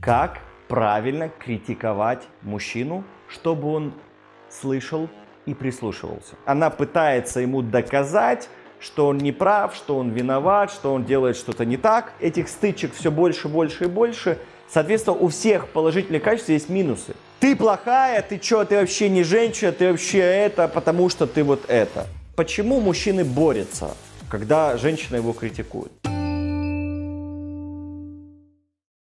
Как правильно критиковать мужчину, чтобы он слышал и прислушивался. Она пытается ему доказать, что он не прав, что он виноват, что он делает что-то не так. Этих стычек все больше, больше и больше. Соответственно, у всех положительных качеств есть минусы. Ты плохая, ты что, ты вообще не женщина, ты вообще это, потому что ты вот это. Почему мужчины борются, когда женщина его критикует?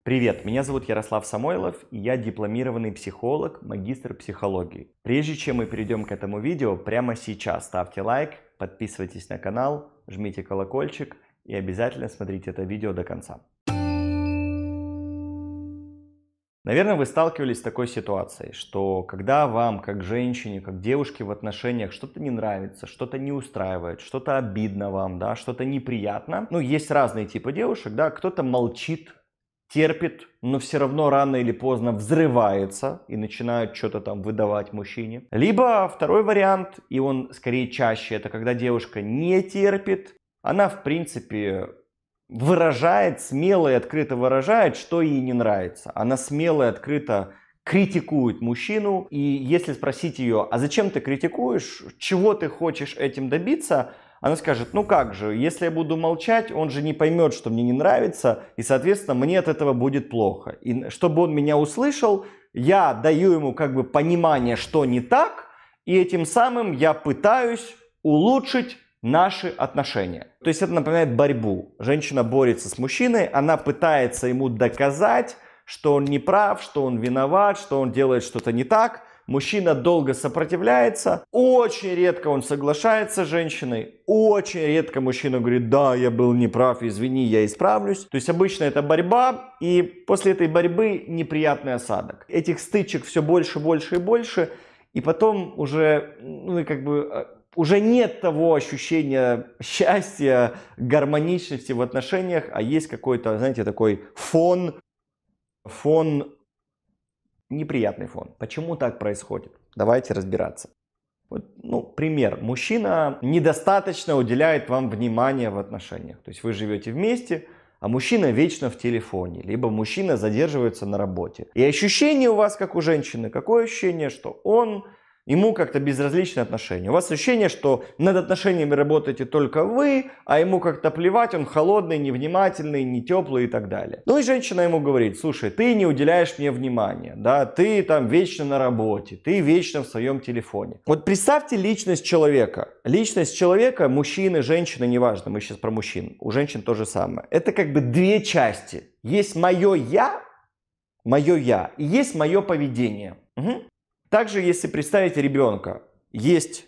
Привет, меня зовут Ярослав Самойлов, и я дипломированный психолог, магистр психологии. Прежде чем мы перейдем к этому видео, прямо сейчас ставьте лайк, подписывайтесь на канал, жмите колокольчик и обязательно смотрите это видео до конца. Наверное, вы сталкивались с такой ситуацией, что когда вам, как женщине, как девушке в отношениях что-то не нравится, что-то не устраивает, что-то обидно вам, да, что-то неприятно. Ну, есть разные типы девушек, да, кто-то молчит терпит, но все равно рано или поздно взрывается и начинает что-то там выдавать мужчине. Либо второй вариант, и он скорее чаще, это когда девушка не терпит, она в принципе выражает, смело и открыто выражает, что ей не нравится. Она смело и открыто критикует мужчину, и если спросить ее, а зачем ты критикуешь, чего ты хочешь этим добиться, она скажет, ну как же, если я буду молчать, он же не поймет, что мне не нравится, и, соответственно, мне от этого будет плохо. И чтобы он меня услышал, я даю ему как бы понимание, что не так, и этим самым я пытаюсь улучшить наши отношения. То есть это напоминает борьбу. Женщина борется с мужчиной, она пытается ему доказать, что он не прав, что он виноват, что он делает что-то не так – Мужчина долго сопротивляется, очень редко он соглашается с женщиной, очень редко мужчина говорит, да, я был неправ, извини, я исправлюсь. То есть обычно это борьба, и после этой борьбы неприятный осадок. Этих стычек все больше, больше и больше, и потом уже, ну и как бы э, уже нет того ощущения счастья, гармоничности в отношениях, а есть какой-то, знаете, такой фон, фон неприятный фон. Почему так происходит? Давайте разбираться. Вот, ну, пример. Мужчина недостаточно уделяет вам внимания в отношениях. То есть вы живете вместе, а мужчина вечно в телефоне, либо мужчина задерживается на работе. И ощущение у вас, как у женщины, какое ощущение, что он ему как-то безразличное отношение. У вас ощущение, что над отношениями работаете только вы, а ему как-то плевать, он холодный, невнимательный, не теплый и так далее. Ну и женщина ему говорит, слушай, ты не уделяешь мне внимания, да, ты там вечно на работе, ты вечно в своем телефоне. Вот представьте личность человека. Личность человека, мужчины, женщины, неважно, мы сейчас про мужчин, у женщин то же самое. Это как бы две части. Есть мое я, мое я, и есть мое поведение. Угу. Также, если представить ребенка, есть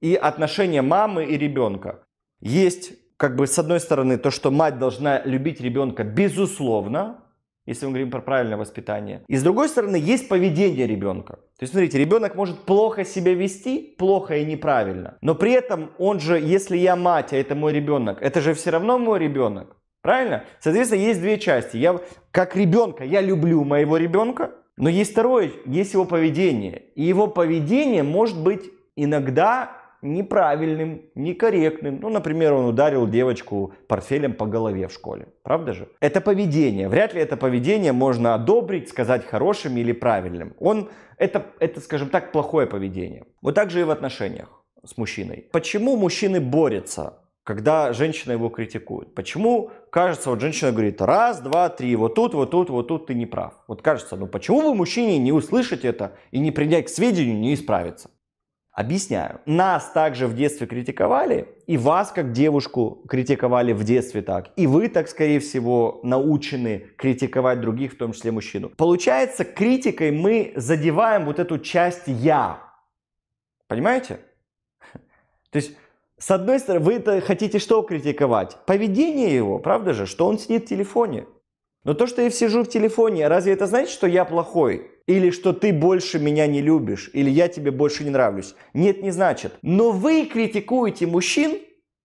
и отношения мамы и ребенка. Есть, как бы, с одной стороны, то, что мать должна любить ребенка безусловно, если мы говорим про правильное воспитание. И с другой стороны, есть поведение ребенка. То есть, смотрите, ребенок может плохо себя вести, плохо и неправильно. Но при этом он же, если я мать, а это мой ребенок, это же все равно мой ребенок. Правильно? Соответственно, есть две части. Я как ребенка, я люблю моего ребенка, но есть второе, есть его поведение. И его поведение может быть иногда неправильным, некорректным. Ну, например, он ударил девочку портфелем по голове в школе. Правда же? Это поведение. Вряд ли это поведение можно одобрить, сказать хорошим или правильным. Он, это, это, скажем так, плохое поведение. Вот так же и в отношениях с мужчиной. Почему мужчины борются когда женщина его критикует. Почему, кажется, вот женщина говорит, раз, два, три, вот тут, вот тут, вот тут ты не прав. Вот кажется, ну почему вы, мужчине, не услышите это и не принять к сведению, не исправиться? Объясняю. Нас также в детстве критиковали, и вас как девушку критиковали в детстве так. И вы так, скорее всего, научены критиковать других, в том числе мужчину. Получается, критикой мы задеваем вот эту часть «я». Понимаете? То есть с одной стороны, вы хотите что критиковать? Поведение его, правда же, что он сидит в телефоне. Но то, что я сижу в телефоне, разве это значит, что я плохой? Или что ты больше меня не любишь? Или я тебе больше не нравлюсь? Нет, не значит. Но вы критикуете мужчин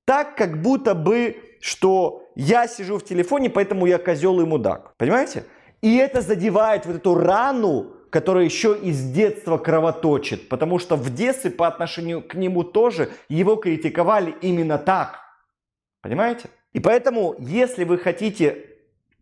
так, как будто бы, что я сижу в телефоне, поэтому я козел и мудак. Понимаете? И это задевает вот эту рану, который еще из детства кровоточит, потому что в детстве по отношению к нему тоже его критиковали именно так. Понимаете? И поэтому, если вы хотите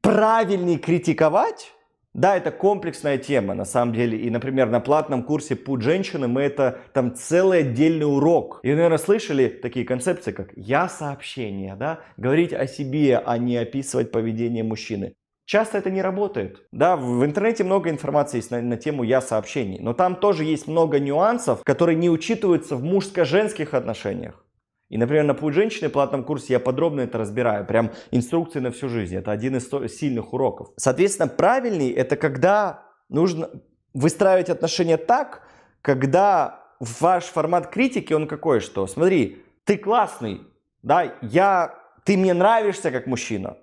правильнее критиковать, да, это комплексная тема, на самом деле. И, например, на платном курсе «Путь женщины» мы это там целый отдельный урок. И, наверное, слышали такие концепции, как «я сообщение», да? Говорить о себе, а не описывать поведение мужчины. Часто это не работает. Да, в интернете много информации есть на, на тему я-сообщений, но там тоже есть много нюансов, которые не учитываются в мужско-женских отношениях. И, например, на «Путь женщины» платном курсе я подробно это разбираю, прям инструкции на всю жизнь. Это один из сильных уроков. Соответственно, правильный – это когда нужно выстраивать отношения так, когда ваш формат критики, он какой, что смотри, ты классный, да, я, ты мне нравишься как мужчина,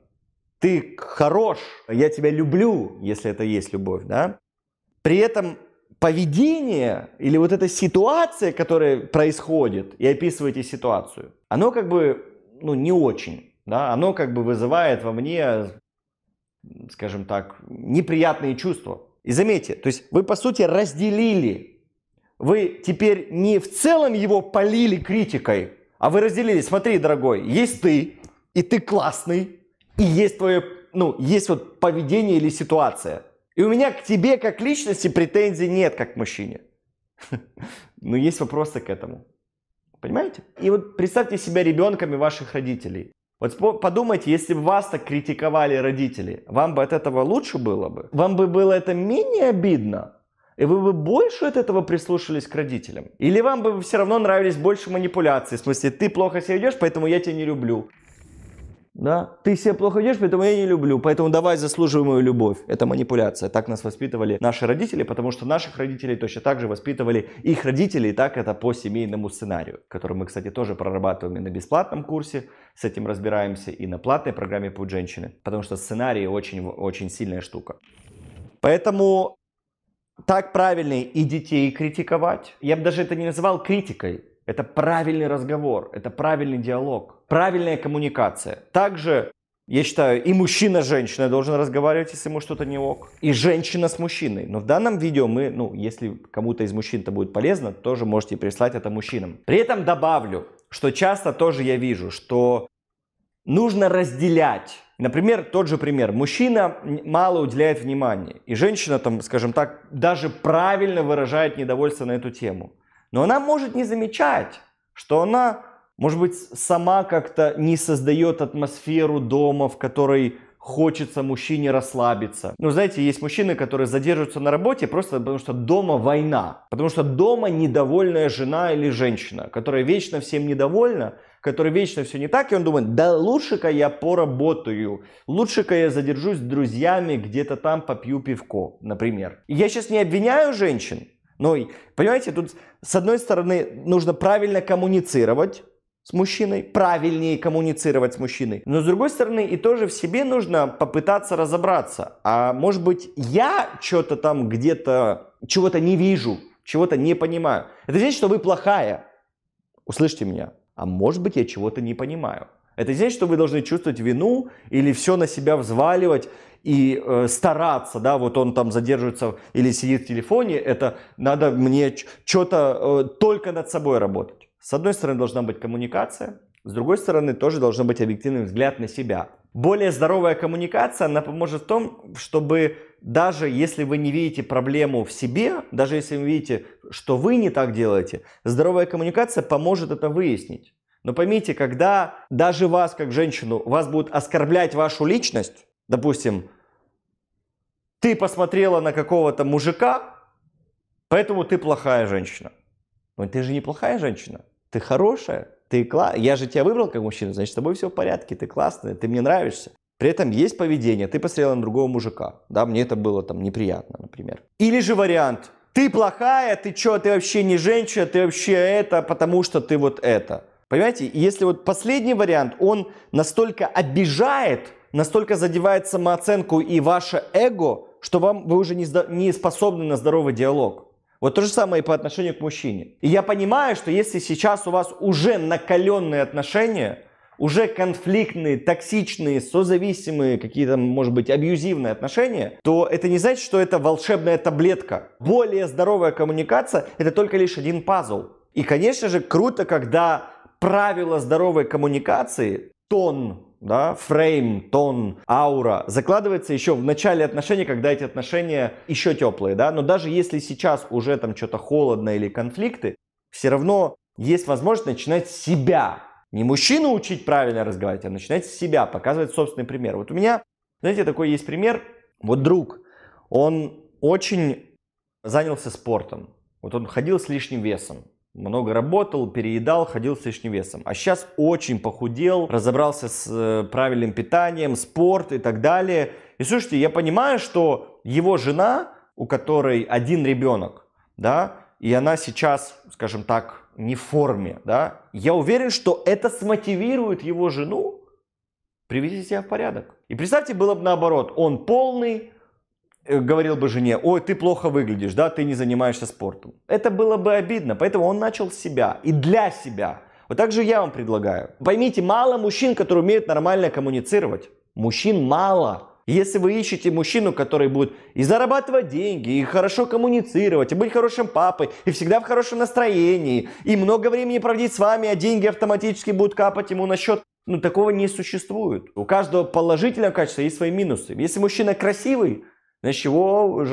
ты хорош, я тебя люблю, если это есть любовь, да? При этом поведение или вот эта ситуация, которая происходит, и описываете ситуацию, оно как бы, ну, не очень, да, оно как бы вызывает во мне, скажем так, неприятные чувства. И заметьте, то есть вы, по сути, разделили, вы теперь не в целом его полили критикой, а вы разделили, смотри, дорогой, есть ты, и ты классный, и есть твое, ну, есть вот поведение или ситуация. И у меня к тебе как личности претензий нет, как к мужчине. Но ну, есть вопросы к этому. Понимаете? И вот представьте себя ребенками ваших родителей. Вот подумайте, если бы вас так критиковали родители, вам бы от этого лучше было бы? Вам бы было это менее обидно? И вы бы больше от этого прислушались к родителям? Или вам бы все равно нравились больше манипуляции? В смысле, ты плохо себя ведешь, поэтому я тебя не люблю. Да? Ты себя плохо ведешь, поэтому я не люблю. Поэтому давай заслуживай мою любовь. Это манипуляция. Так нас воспитывали наши родители, потому что наших родителей точно так же воспитывали их родители. И так это по семейному сценарию, который мы, кстати, тоже прорабатываем и на бесплатном курсе. С этим разбираемся и на платной программе «Путь женщины». Потому что сценарий очень, очень сильная штука. Поэтому так правильно и детей критиковать. Я бы даже это не называл критикой. Это правильный разговор, это правильный диалог, правильная коммуникация. Также, я считаю, и мужчина с женщиной должен разговаривать, если ему что-то не ок, и женщина с мужчиной. Но в данном видео мы, ну, если кому-то из мужчин это будет полезно, тоже можете прислать это мужчинам. При этом добавлю, что часто тоже я вижу, что нужно разделять. Например, тот же пример. Мужчина мало уделяет внимания, и женщина, там, скажем так, даже правильно выражает недовольство на эту тему. Но она может не замечать, что она, может быть, сама как-то не создает атмосферу дома, в которой хочется мужчине расслабиться. Ну, знаете, есть мужчины, которые задерживаются на работе просто потому, что дома война. Потому что дома недовольная жена или женщина, которая вечно всем недовольна, которая вечно все не так, и он думает, да лучше-ка я поработаю, лучше-ка я задержусь с друзьями где-то там попью пивко, например. я сейчас не обвиняю женщин, ну, понимаете, тут с одной стороны нужно правильно коммуницировать с мужчиной, правильнее коммуницировать с мужчиной. Но с другой стороны, и тоже в себе нужно попытаться разобраться. А может быть, я что-то там где-то, чего-то не вижу, чего-то не понимаю. Это значит, что вы плохая. Услышьте меня. А может быть, я чего-то не понимаю. Это не значит, что вы должны чувствовать вину или все на себя взваливать и э, стараться, да, вот он там задерживается или сидит в телефоне, это надо мне что-то э, только над собой работать. С одной стороны должна быть коммуникация, с другой стороны тоже должен быть объективный взгляд на себя. Более здоровая коммуникация, она поможет в том, чтобы даже если вы не видите проблему в себе, даже если вы видите, что вы не так делаете, здоровая коммуникация поможет это выяснить. Но поймите, когда даже вас, как женщину, вас будут оскорблять вашу личность, Допустим, ты посмотрела на какого-то мужика, поэтому ты плохая женщина. Но ты же не плохая женщина, ты хорошая, ты кла... я же тебя выбрал как мужчину, значит, с тобой все в порядке, ты классная, ты мне нравишься. При этом есть поведение, ты посмотрела на другого мужика, да, мне это было там неприятно, например. Или же вариант, ты плохая, ты что, ты вообще не женщина, ты вообще это, потому что ты вот это. Понимаете, если вот последний вариант, он настолько обижает, настолько задевает самооценку и ваше эго, что вам вы уже не, не способны на здоровый диалог. Вот то же самое и по отношению к мужчине. И я понимаю, что если сейчас у вас уже накаленные отношения, уже конфликтные, токсичные, созависимые, какие-то, может быть, абьюзивные отношения, то это не значит, что это волшебная таблетка. Более здоровая коммуникация – это только лишь один пазл. И, конечно же, круто, когда правила здоровой коммуникации – тон, да, фрейм, тон, аура закладывается еще в начале отношений, когда эти отношения еще теплые, да, но даже если сейчас уже там что-то холодно или конфликты, все равно есть возможность начинать с себя. Не мужчину учить правильно разговаривать, а начинать с себя, показывать собственный пример. Вот у меня, знаете, такой есть пример. Вот друг, он очень занялся спортом. Вот он ходил с лишним весом много работал, переедал, ходил с лишним весом. А сейчас очень похудел, разобрался с э, правильным питанием, спорт и так далее. И слушайте, я понимаю, что его жена, у которой один ребенок, да, и она сейчас, скажем так, не в форме, да, я уверен, что это смотивирует его жену привести себя в порядок. И представьте, было бы наоборот, он полный, Э, говорил бы жене, ой, ты плохо выглядишь, да, ты не занимаешься спортом. Это было бы обидно, поэтому он начал с себя и для себя. Вот так же я вам предлагаю. Поймите, мало мужчин, которые умеют нормально коммуницировать. Мужчин мало. Если вы ищете мужчину, который будет и зарабатывать деньги, и хорошо коммуницировать, и быть хорошим папой, и всегда в хорошем настроении, и много времени проводить с вами, а деньги автоматически будут капать ему на счет, ну такого не существует. У каждого положительного качества есть свои минусы. Если мужчина красивый, на чего,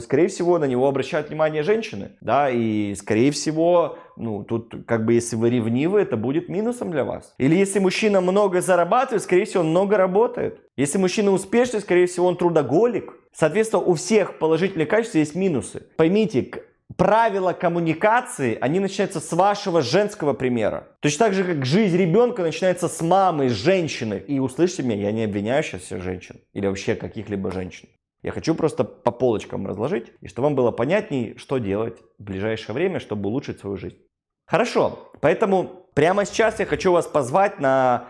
скорее всего, на него обращают внимание женщины, да, и, скорее всего, ну, тут, как бы, если вы ревнивы, это будет минусом для вас. Или если мужчина много зарабатывает, скорее всего, он много работает. Если мужчина успешный, скорее всего, он трудоголик. Соответственно, у всех положительных качеств есть минусы. Поймите, правила коммуникации, они начинаются с вашего женского примера. Точно так же, как жизнь ребенка начинается с мамы, с женщины. И услышьте меня, я не обвиняю сейчас всех женщин или вообще каких-либо женщин. Я хочу просто по полочкам разложить, и чтобы вам было понятней, что делать в ближайшее время, чтобы улучшить свою жизнь. Хорошо, поэтому прямо сейчас я хочу вас позвать на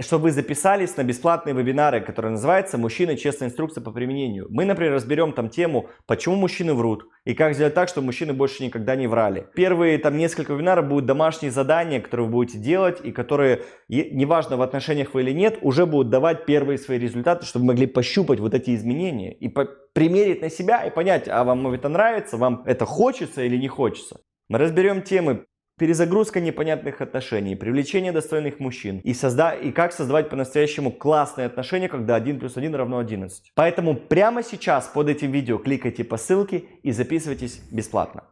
чтобы вы записались на бесплатные вебинары, которые называются «Мужчины. Честная инструкция по применению». Мы, например, разберем там тему, почему мужчины врут и как сделать так, чтобы мужчины больше никогда не врали. Первые там несколько вебинаров будут домашние задания, которые вы будете делать и которые, неважно в отношениях вы или нет, уже будут давать первые свои результаты, чтобы вы могли пощупать вот эти изменения и по примерить на себя и понять, а вам это нравится, вам это хочется или не хочется. Мы разберем темы перезагрузка непонятных отношений, привлечение достойных мужчин и, созда... и как создавать по-настоящему классные отношения, когда 1 плюс 1 равно 11. Поэтому прямо сейчас под этим видео кликайте по ссылке и записывайтесь бесплатно.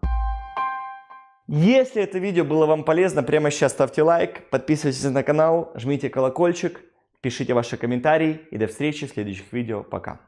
Если это видео было вам полезно, прямо сейчас ставьте лайк, подписывайтесь на канал, жмите колокольчик, пишите ваши комментарии и до встречи в следующих видео. Пока!